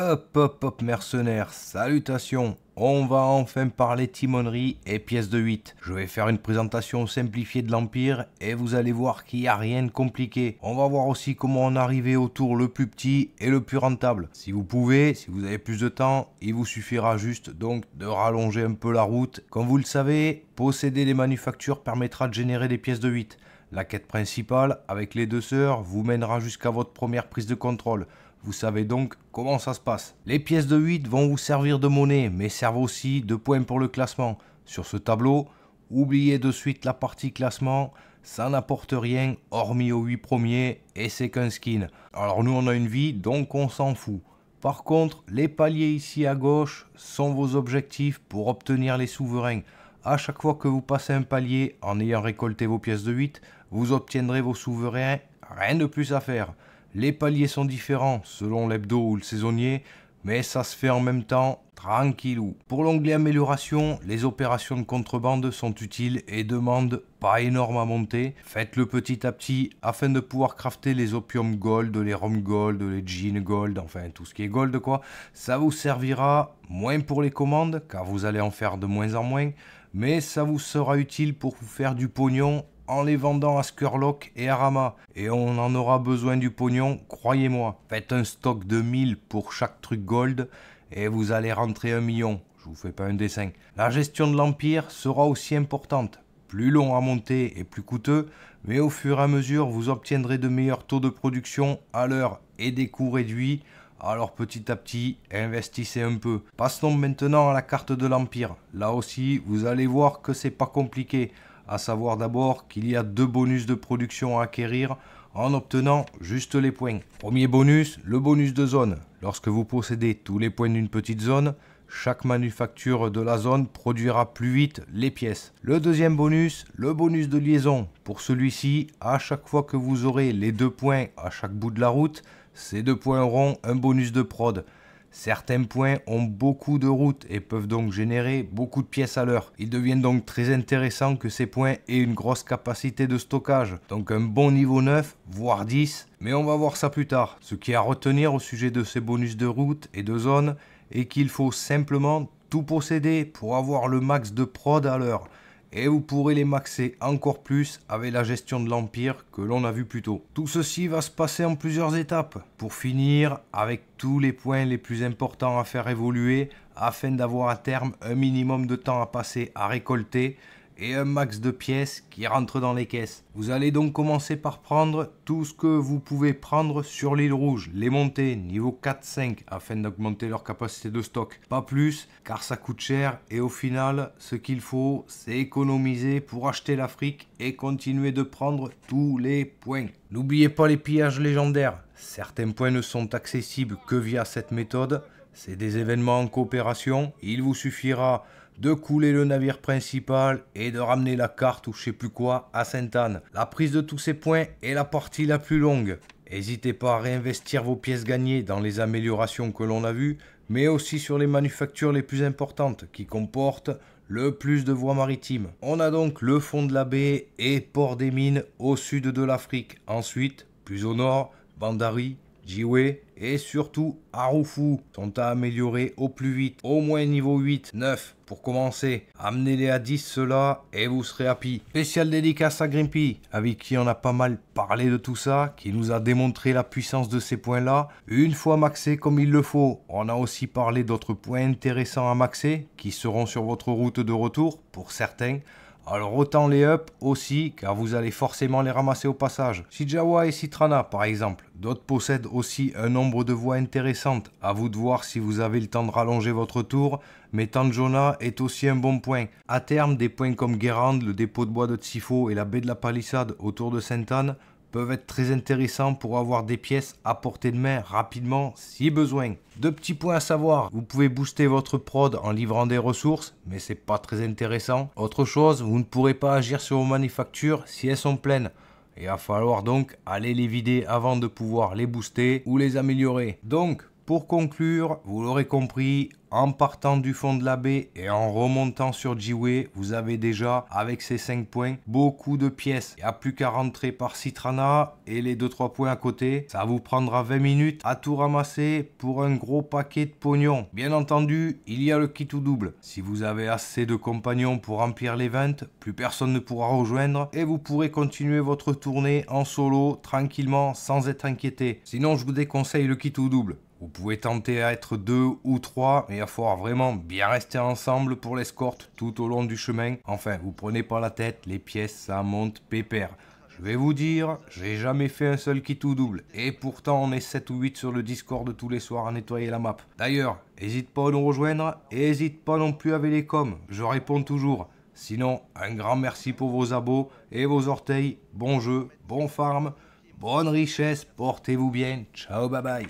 Hop hop hop mercenaires, salutations On va enfin parler timonerie et pièces de 8. Je vais faire une présentation simplifiée de l'Empire et vous allez voir qu'il n'y a rien de compliqué. On va voir aussi comment en arriver au tour le plus petit et le plus rentable. Si vous pouvez, si vous avez plus de temps, il vous suffira juste donc de rallonger un peu la route. Comme vous le savez, posséder les manufactures permettra de générer des pièces de 8. La quête principale, avec les deux sœurs, vous mènera jusqu'à votre première prise de contrôle. Vous savez donc comment ça se passe. Les pièces de 8 vont vous servir de monnaie, mais servent aussi de points pour le classement. Sur ce tableau, oubliez de suite la partie classement, ça n'apporte rien hormis aux 8 premiers et c'est qu'un skin. Alors nous on a une vie donc on s'en fout. Par contre, les paliers ici à gauche sont vos objectifs pour obtenir les souverains. À chaque fois que vous passez un palier en ayant récolté vos pièces de 8, vous obtiendrez vos souverains, rien de plus à faire. Les paliers sont différents selon l'hebdo ou le saisonnier, mais ça se fait en même temps, tranquillou. Pour l'onglet amélioration, les opérations de contrebande sont utiles et demandent pas énorme à monter. Faites-le petit à petit afin de pouvoir crafter les opium gold, les rum gold, les gin gold, enfin tout ce qui est gold quoi. Ça vous servira moins pour les commandes car vous allez en faire de moins en moins, mais ça vous sera utile pour vous faire du pognon en les vendant à Skurlock et à Rama. Et on en aura besoin du pognon, croyez-moi. Faites un stock de 1000 pour chaque truc gold et vous allez rentrer un million. Je vous fais pas un dessin. La gestion de l'Empire sera aussi importante. Plus long à monter et plus coûteux, mais au fur et à mesure, vous obtiendrez de meilleurs taux de production à l'heure et des coûts réduits. Alors petit à petit, investissez un peu. Passons maintenant à la carte de l'Empire. Là aussi, vous allez voir que c'est pas compliqué à savoir d'abord qu'il y a deux bonus de production à acquérir en obtenant juste les points. Premier bonus, le bonus de zone. Lorsque vous possédez tous les points d'une petite zone, chaque manufacture de la zone produira plus vite les pièces. Le deuxième bonus, le bonus de liaison. Pour celui-ci, à chaque fois que vous aurez les deux points à chaque bout de la route, ces deux points auront un bonus de prod. Certains points ont beaucoup de routes et peuvent donc générer beaucoup de pièces à l'heure. Il devient donc très intéressant que ces points aient une grosse capacité de stockage, donc un bon niveau 9, voire 10, mais on va voir ça plus tard. Ce qui est à retenir au sujet de ces bonus de route et de zone est qu'il faut simplement tout posséder pour avoir le max de prod à l'heure et vous pourrez les maxer encore plus avec la gestion de l'Empire que l'on a vu plus tôt. Tout ceci va se passer en plusieurs étapes, pour finir avec tous les points les plus importants à faire évoluer afin d'avoir à terme un minimum de temps à passer à récolter et un max de pièces qui rentrent dans les caisses. Vous allez donc commencer par prendre tout ce que vous pouvez prendre sur l'île rouge, les monter niveau 4-5 afin d'augmenter leur capacité de stock. Pas plus car ça coûte cher et au final ce qu'il faut c'est économiser pour acheter l'Afrique et continuer de prendre tous les points. N'oubliez pas les pillages légendaires. Certains points ne sont accessibles que via cette méthode. C'est des événements en coopération. Il vous suffira de couler le navire principal et de ramener la carte ou je sais plus quoi à Sainte-Anne. La prise de tous ces points est la partie la plus longue. N'hésitez pas à réinvestir vos pièces gagnées dans les améliorations que l'on a vues, mais aussi sur les manufactures les plus importantes qui comportent le plus de voies maritimes. On a donc le fond de la baie et port des mines au sud de l'Afrique. Ensuite, plus au nord, Bandari, Jiwe, et surtout Harufu sont à améliorer au plus vite, au moins niveau 8, 9 pour commencer. Amenez-les à 10 cela et vous serez happy. Spécial dédicace à Grimpy, avec qui on a pas mal parlé de tout ça, qui nous a démontré la puissance de ces points-là, une fois maxé comme il le faut. On a aussi parlé d'autres points intéressants à maxer, qui seront sur votre route de retour, pour certains. Alors autant les up aussi, car vous allez forcément les ramasser au passage. Sijawa et Citrana par exemple, D'autres possèdent aussi un nombre de voies intéressantes. À vous de voir si vous avez le temps de rallonger votre tour, mais Tanjona est aussi un bon point. A terme, des points comme Guérande, le dépôt de bois de Tsifo et la baie de la Palissade autour de Sainte-Anne peuvent être très intéressants pour avoir des pièces à portée de main rapidement si besoin. Deux petits points à savoir, vous pouvez booster votre prod en livrant des ressources, mais c'est pas très intéressant. Autre chose, vous ne pourrez pas agir sur vos manufactures si elles sont pleines. Il va falloir donc aller les vider avant de pouvoir les booster ou les améliorer. Donc, pour conclure, vous l'aurez compris, en partant du fond de la baie et en remontant sur Jiwei, vous avez déjà, avec ces 5 points, beaucoup de pièces. Il n'y a plus qu'à rentrer par Citrana et les 2-3 points à côté. Ça vous prendra 20 minutes à tout ramasser pour un gros paquet de pognon. Bien entendu, il y a le kit ou double. Si vous avez assez de compagnons pour remplir les 20, plus personne ne pourra rejoindre et vous pourrez continuer votre tournée en solo, tranquillement, sans être inquiété. Sinon, je vous déconseille le kit ou double. Vous pouvez tenter à être deux ou trois, mais il va falloir vraiment bien rester ensemble pour l'escorte tout au long du chemin. Enfin, vous prenez pas la tête, les pièces, ça monte pépère. Je vais vous dire, j'ai jamais fait un seul qui tout double, et pourtant on est 7 ou 8 sur le Discord tous les soirs à nettoyer la map. D'ailleurs, hésite pas à nous rejoindre, et hésite pas non plus à les coms, je réponds toujours. Sinon, un grand merci pour vos abos et vos orteils, bon jeu, bon farm, bonne richesse, portez-vous bien, ciao bye bye